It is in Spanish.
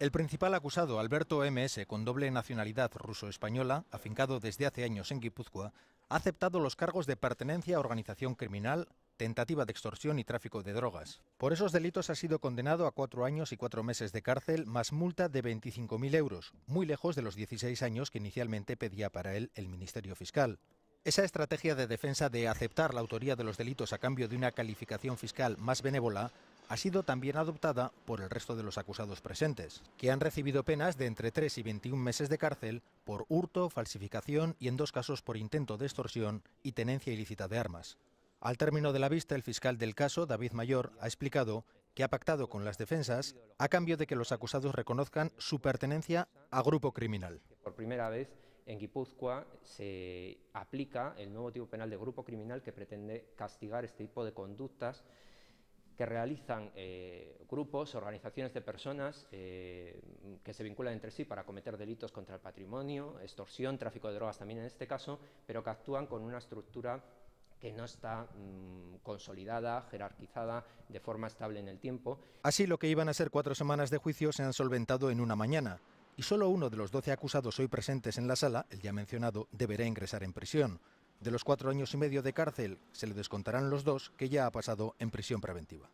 El principal acusado, Alberto MS, con doble nacionalidad ruso-española, afincado desde hace años en Guipúzcoa, ha aceptado los cargos de pertenencia a organización criminal, tentativa de extorsión y tráfico de drogas. Por esos delitos ha sido condenado a cuatro años y cuatro meses de cárcel más multa de 25.000 euros, muy lejos de los 16 años que inicialmente pedía para él el Ministerio Fiscal. Esa estrategia de defensa de aceptar la autoría de los delitos a cambio de una calificación fiscal más benévola ha sido también adoptada por el resto de los acusados presentes, que han recibido penas de entre 3 y 21 meses de cárcel por hurto, falsificación y en dos casos por intento de extorsión y tenencia ilícita de armas. Al término de la vista, el fiscal del caso, David Mayor, ha explicado que ha pactado con las defensas a cambio de que los acusados reconozcan su pertenencia a grupo criminal. Por primera vez en Guipúzcoa se aplica el nuevo tipo penal de grupo criminal que pretende castigar este tipo de conductas que realizan eh, grupos, organizaciones de personas eh, que se vinculan entre sí para cometer delitos contra el patrimonio, extorsión, tráfico de drogas también en este caso, pero que actúan con una estructura que no está mm, consolidada, jerarquizada de forma estable en el tiempo. Así lo que iban a ser cuatro semanas de juicio se han solventado en una mañana. Y solo uno de los doce acusados hoy presentes en la sala, el ya mencionado, deberá ingresar en prisión. De los cuatro años y medio de cárcel se le descontarán los dos que ya ha pasado en prisión preventiva.